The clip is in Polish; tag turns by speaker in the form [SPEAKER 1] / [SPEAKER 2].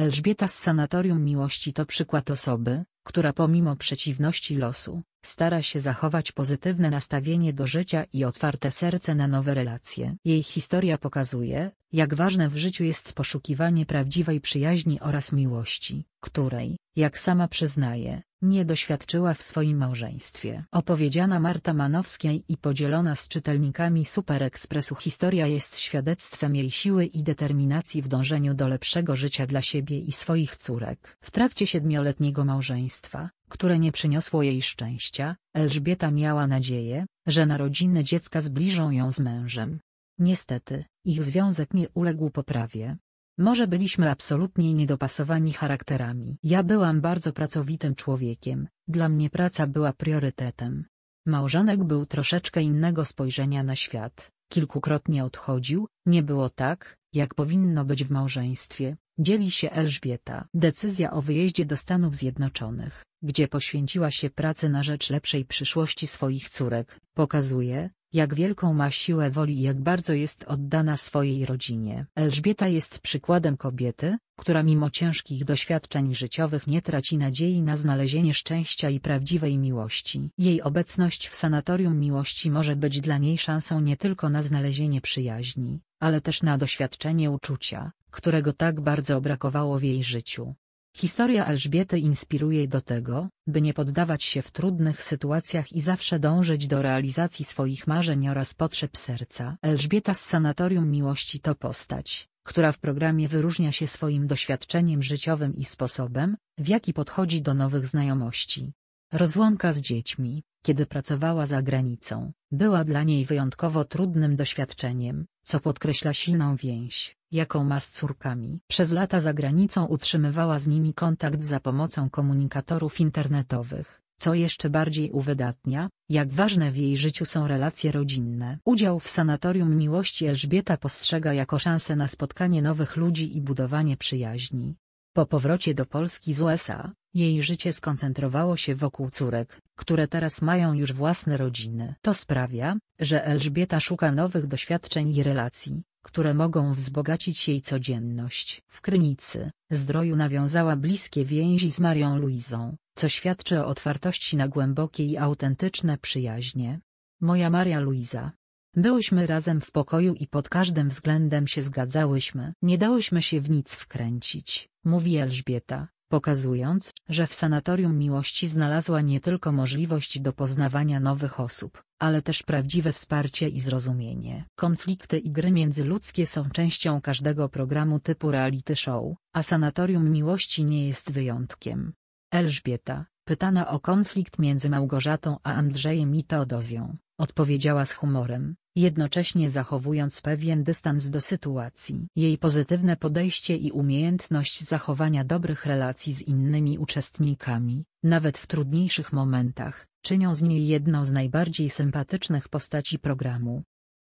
[SPEAKER 1] Elżbieta z Sanatorium Miłości to przykład osoby, która pomimo przeciwności losu, Stara się zachować pozytywne nastawienie do życia i otwarte serce na nowe relacje. Jej historia pokazuje, jak ważne w życiu jest poszukiwanie prawdziwej przyjaźni oraz miłości, której, jak sama przyznaje, nie doświadczyła w swoim małżeństwie. Opowiedziana Marta Manowskiej i podzielona z czytelnikami Super Expressu historia jest świadectwem jej siły i determinacji w dążeniu do lepszego życia dla siebie i swoich córek. W trakcie siedmioletniego małżeństwa, które nie przyniosło jej szczęścia, Elżbieta miała nadzieję, że narodziny dziecka zbliżą ją z mężem. Niestety, ich związek nie uległ poprawie. Może byliśmy absolutnie niedopasowani charakterami. Ja byłam bardzo pracowitym człowiekiem, dla mnie praca była priorytetem. Małżonek był troszeczkę innego spojrzenia na świat, kilkukrotnie odchodził, nie było tak, jak powinno być w małżeństwie, Dzieli się Elżbieta. Decyzja o wyjeździe do Stanów Zjednoczonych, gdzie poświęciła się pracy na rzecz lepszej przyszłości swoich córek, pokazuje, jak wielką ma siłę woli i jak bardzo jest oddana swojej rodzinie. Elżbieta jest przykładem kobiety, która mimo ciężkich doświadczeń życiowych nie traci nadziei na znalezienie szczęścia i prawdziwej miłości. Jej obecność w sanatorium miłości może być dla niej szansą nie tylko na znalezienie przyjaźni, ale też na doświadczenie uczucia, którego tak bardzo brakowało w jej życiu. Historia Elżbiety inspiruje do tego, by nie poddawać się w trudnych sytuacjach i zawsze dążyć do realizacji swoich marzeń oraz potrzeb serca. Elżbieta z Sanatorium Miłości to postać, która w programie wyróżnia się swoim doświadczeniem życiowym i sposobem, w jaki podchodzi do nowych znajomości. Rozłąka z dziećmi, kiedy pracowała za granicą, była dla niej wyjątkowo trudnym doświadczeniem, co podkreśla silną więź, jaką ma z córkami. Przez lata za granicą utrzymywała z nimi kontakt za pomocą komunikatorów internetowych, co jeszcze bardziej uwydatnia, jak ważne w jej życiu są relacje rodzinne. Udział w Sanatorium Miłości Elżbieta postrzega jako szansę na spotkanie nowych ludzi i budowanie przyjaźni. Po powrocie do Polski z USA, jej życie skoncentrowało się wokół córek, które teraz mają już własne rodziny. To sprawia, że Elżbieta szuka nowych doświadczeń i relacji, które mogą wzbogacić jej codzienność. W Krynicy, zdroju nawiązała bliskie więzi z Marią Luizą, co świadczy o otwartości na głębokie i autentyczne przyjaźnie. Moja Maria Luiza. Byłyśmy razem w pokoju i pod każdym względem się zgadzałyśmy. Nie dałyśmy się w nic wkręcić, mówi Elżbieta, pokazując, że w Sanatorium Miłości znalazła nie tylko możliwość do poznawania nowych osób, ale też prawdziwe wsparcie i zrozumienie. Konflikty i gry międzyludzkie są częścią każdego programu typu reality show, a Sanatorium Miłości nie jest wyjątkiem. Elżbieta, pytana o konflikt między Małgorzatą a Andrzejem i Teodozją, odpowiedziała z humorem, jednocześnie zachowując pewien dystans do sytuacji. Jej pozytywne podejście i umiejętność zachowania dobrych relacji z innymi uczestnikami, nawet w trudniejszych momentach, czynią z niej jedną z najbardziej sympatycznych postaci programu.